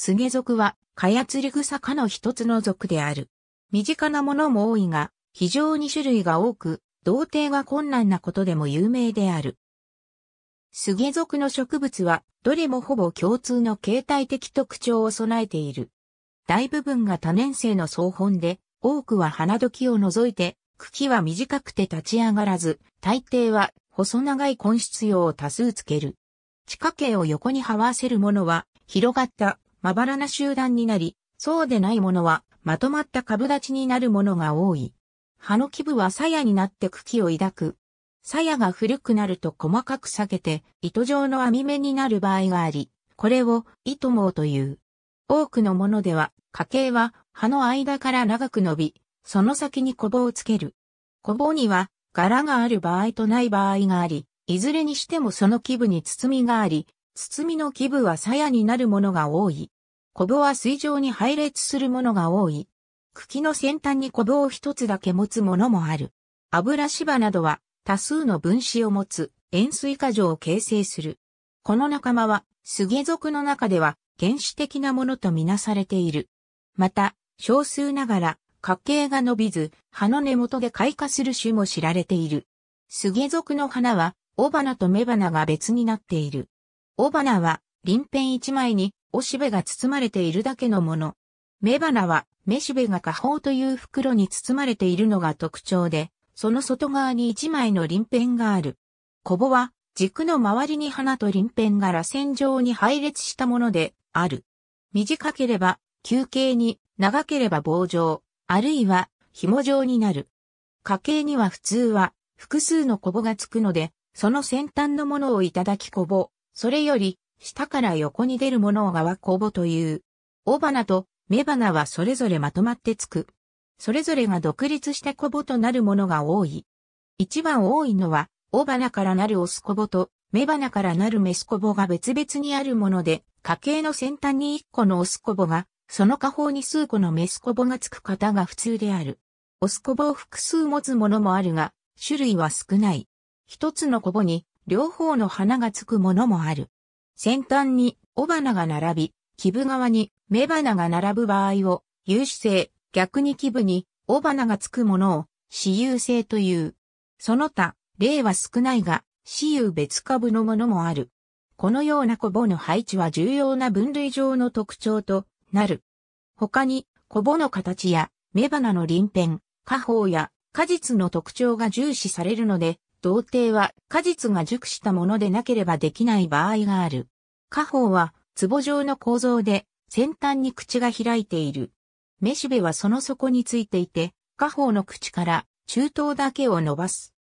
スゲ族は、カヤツリ草科の一つの族である。身近なものも多いが、非常に種類が多く、同定が困難なことでも有名である。スゲ族の植物は、どれもほぼ共通の形態的特徴を備えている。大部分が多年生の草本で、多くは花時を除いて、茎は短くて立ち上がらず、大抵は細長い根室葉を多数つける。地下茎を横に這わせるものは、広がったまばらな集団になり、そうでないものはまとまった株立ちになるものが多い。葉の基部は鞘になって茎を抱く。鞘が古くなると細かく裂けて糸状の網目になる場合があり、これを糸網という。多くのものでは、家計は葉の間から長く伸び、その先に小棒をつける。小棒には柄がある場合とない場合があり、いずれにしてもその基部に包みがあり、包みの基部は鞘になるものが多い。コブは水上に配列するものが多い。茎の先端にコブを一つだけ持つものもある。油芝などは多数の分子を持つ塩水化状を形成する。この仲間は、スゲ属の中では原始的なものとみなされている。また、少数ながら、花茎が伸びず、葉の根元で開花する種も知られている。スゲ属の花は、雄花と雌花が別になっている。雄花は、鱗片一枚におしべが包まれているだけのもの。雌花は、雌しべが下方という袋に包まれているのが特徴で、その外側に一枚の鱗片がある。コボは、軸の周りに花と鱗片が螺旋状に配列したもので、ある。短ければ、球形に、長ければ棒状、あるいは、紐状になる。家系には普通は、複数のコボがつくので、その先端のものをいただきコボ、それより、下から横に出るものを側コボという。尾花と雌花はそれぞれまとまってつく。それぞれが独立したコボとなるものが多い。一番多いのは、尾花からなるオスコボと、雌花からなるメスコボが別々にあるもので、家系の先端に1個のオスコボが、その下方に数個のメスコボがつく方が普通である。オスコボを複数持つものもあるが、種類は少ない。一つのコボに両方の花がつくものもある。先端に尾花が並び、基部側に雌花が並ぶ場合を、有主性、逆に基部に尾花がつくものを、私有性という。その他、例は少ないが、私有別株のものもある。このようなコボの配置は重要な分類上の特徴となる。他に、コボの形や、雌花の鱗片、花宝や果実の特徴が重視されるので、童貞は果実が熟したものでなければできない場合がある。花宝は壺状の構造で先端に口が開いている。めしべはその底についていて、花宝の口から中等だけを伸ばす。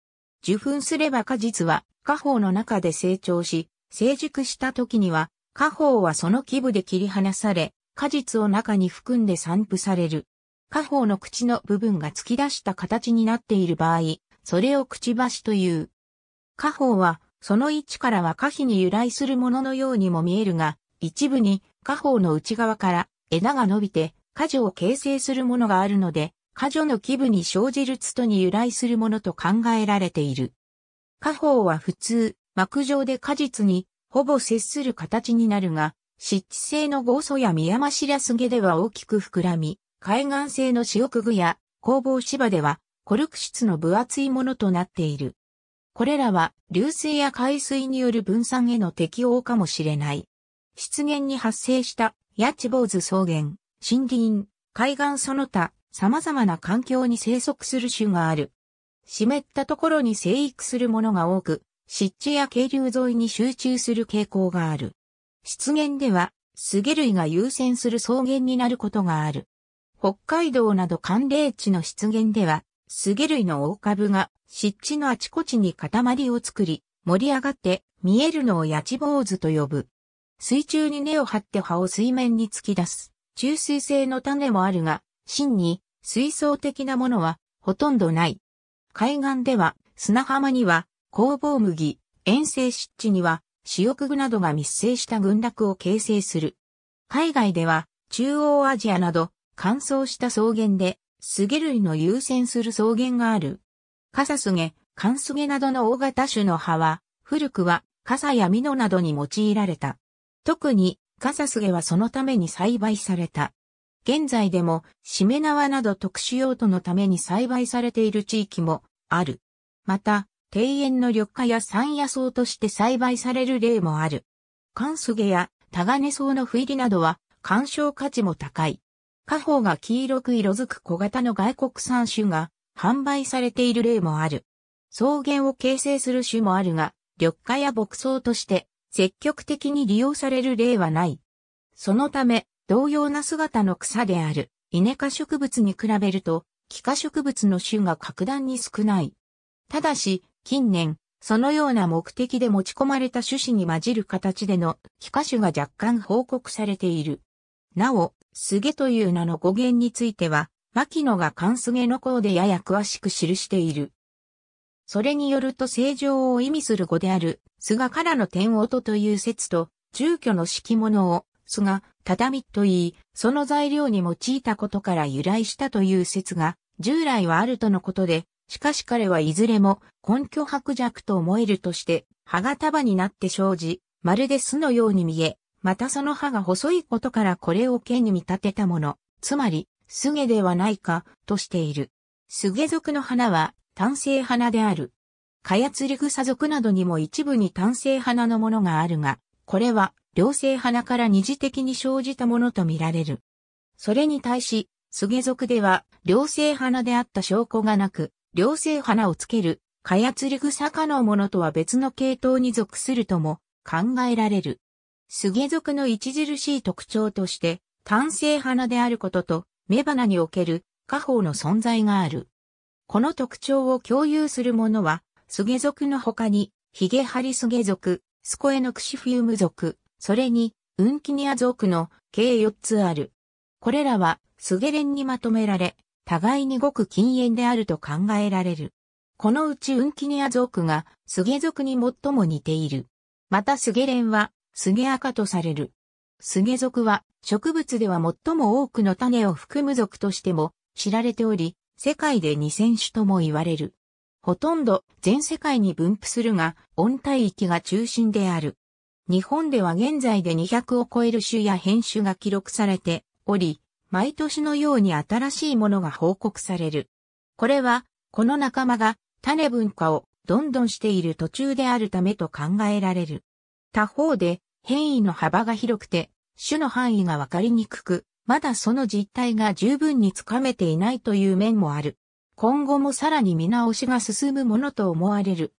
受粉すれば果実は花宝の中で成長し、成熟した時には、花宝はその基部で切り離され、果実を中に含んで散布される。花宝の口の部分が突き出した形になっている場合、それをくちばしという。家宝は、その位置からは可否に由来するもののようにも見えるが、一部に家宝の内側から枝が伸びて、果樹を形成するものがあるので、果樹の基部に生じるつとに由来するものと考えられている。家宝は普通、膜状で果実にほぼ接する形になるが、湿地性のゴソやミヤマシラスゲでは大きく膨らみ、海岸性の塩くぐや工房芝ではコルク質の分厚いものとなっている。これらは流水や海水による分散への適応かもしれない。湿原に発生したヤチボーズ草原、森林、海岸その他、様々な環境に生息する種がある。湿ったところに生育するものが多く、湿地や渓流沿いに集中する傾向がある。湿原では、スゲ類が優先する草原になることがある。北海道など寒冷地の湿原では、スゲ類の大株が湿地のあちこちに塊を作り、盛り上がって見えるのをチボ坊主と呼ぶ。水中に根を張って葉を水面に突き出す。中水性の種もあるが、真に水槽的なものはほとんどない。海岸では砂浜には工房麦、遠征湿地には塩翼具などが密生した群落を形成する。海外では中央アジアなど乾燥した草原でスゲ類の優先する草原がある。カサスゲ、カンスゲなどの大型種の葉は、古くはカサやミノなどに用いられた。特にカサスゲはそのために栽培された。現在でも、しめ縄など特殊用途のために栽培されている地域もある。また、庭園の緑化や山野草として栽培される例もある。カンスゲやタガネ草の不入りなどは、鑑賞価値も高い。下方が黄色く色づく小型の外国産種が販売されている例もある。草原を形成する種もあるが、緑化や牧草として積極的に利用される例はない。そのため、同様な姿の草である稲科植物に比べると、気化植物の種が格段に少ない。ただし、近年、そのような目的で持ち込まれた種子に混じる形での気化種が若干報告されている。なお、すげという名の語源については、牧野が関すげの項でやや詳しく記している。それによると正常を意味する語である、菅からの天音という説と、住居の敷物を、菅、畳と言い、その材料に用いたことから由来したという説が、従来はあるとのことで、しかし彼はいずれも根拠薄弱と思えるとして、歯が束になって生じ、まるで巣のように見え、またその歯が細いことからこれを毛に見立てたもの、つまり、すげではないか、としている。すげ族の花は、単性花である。カヤツリグサ族などにも一部に単性花のものがあるが、これは、両性花から二次的に生じたものとみられる。それに対し、スゲ族では、両性花であった証拠がなく、両性花をつける、カヤツリグサ科のものとは別の系統に属するとも考えられる。スゲ属の著しい特徴として、単性花であることと、雌花における花宝の存在がある。この特徴を共有するものは、スゲ属の他に、ヒゲハリスゲ属、スコエノクシフィウム属、それに、ウンキニア属の計4つある。これらは、スゲレンにまとめられ、互いにごく近縁であると考えられる。このうちウンキニア属が、スゲ属に最も似ている。またスゲレンは、菅赤とされる。ゲ属は植物では最も多くの種を含む属としても知られており、世界で2000種とも言われる。ほとんど全世界に分布するが、温帯域が中心である。日本では現在で200を超える種や変種が記録されており、毎年のように新しいものが報告される。これは、この仲間が種文化をどんどんしている途中であるためと考えられる。他方で変異の幅が広くて、種の範囲がわかりにくく、まだその実態が十分につかめていないという面もある。今後もさらに見直しが進むものと思われる。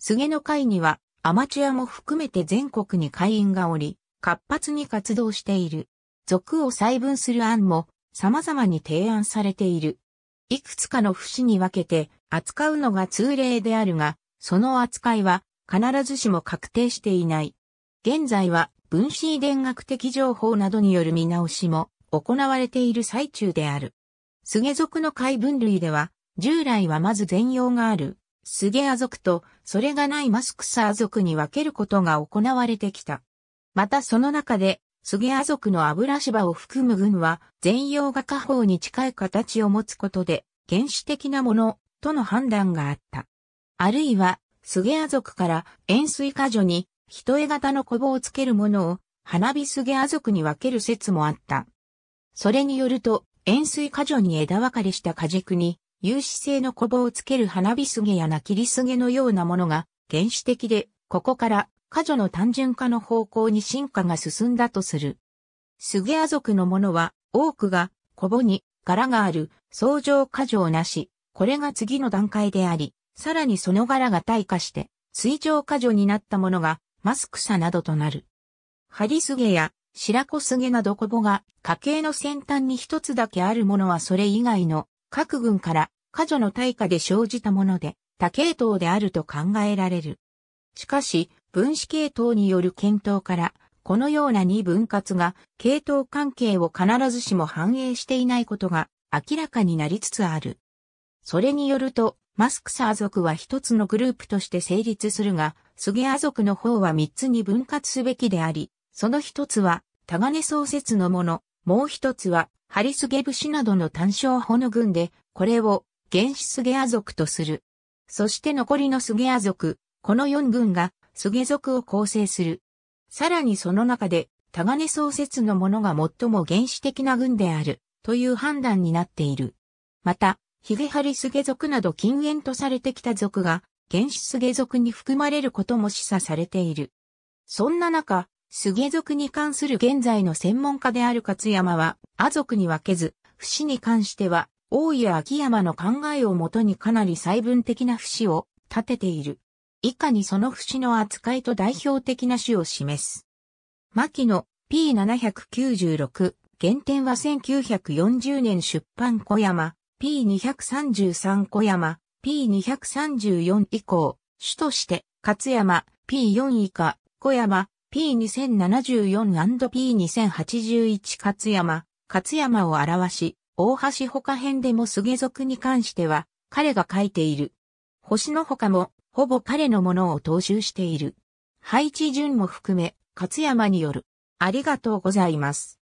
菅の会にはアマチュアも含めて全国に会員がおり、活発に活動している。族を細分する案も様々に提案されている。いくつかの節に分けて扱うのが通例であるが、その扱いは必ずしも確定していない。現在は分子遺伝学的情報などによる見直しも行われている最中である。スゲ族の解分類では、従来はまず全容がある、スゲア族と、それがないマスクサー族に分けることが行われてきた。またその中で、スゲア族の油芝を含む群は、全容が下方に近い形を持つことで、原始的なもの、との判断があった。あるいは、スゲア族から塩水過剰に人絵型のコボをつけるものを、花火すげあ族に分ける説もあった。それによると、円錐果女に枝分かれした果軸に、有刺性のコボをつける花火すげやな切りすげのようなものが原始的で、ここから果女の単純化の方向に進化が進んだとする。すげア族のものは多くがコボに柄がある相乗果樹をなし、これが次の段階であり、さらにその柄が退化して水上果樹になったものがマスクサなどとなる。ハリスゲや白子スゲなどコボが家計の先端に一つだけあるものはそれ以外の各群から過剰の対価で生じたもので多系統であると考えられる。しかし分子系統による検討からこのような二分割が系統関係を必ずしも反映していないことが明らかになりつつある。それによるとマスクサー族は一つのグループとして成立するが、杉谷族の方は3つに分割すべきであり、その一つは、タガネ創設のもの、もう一つは、ハリスゲ節などの単勝法の軍で、これを、原始杉谷族とする。そして残りの杉谷族、この4軍が、杉族を構成する。さらにその中で、タガネ創設のものが最も原始的な軍である、という判断になっている。また、ヒゲハリスゲ族など禁煙とされてきた族が、原始スゲ族に含まれることも示唆されている。そんな中、スゲ族に関する現在の専門家である勝山は、阿族に分けず、不死に関しては、大井や秋山の考えをもとにかなり細分的な不死を立てている。以下にその不死の扱いと代表的な種を示す。牧野 P796 原点は1940年出版小山 P233 小山 P234 以降、主として、勝山、P4 以下、小山、P2074&P2081 勝山、勝山を表し、大橋他編でも菅族に関しては、彼が書いている。星の他も、ほぼ彼のものを踏襲している。配置順も含め、勝山による。ありがとうございます。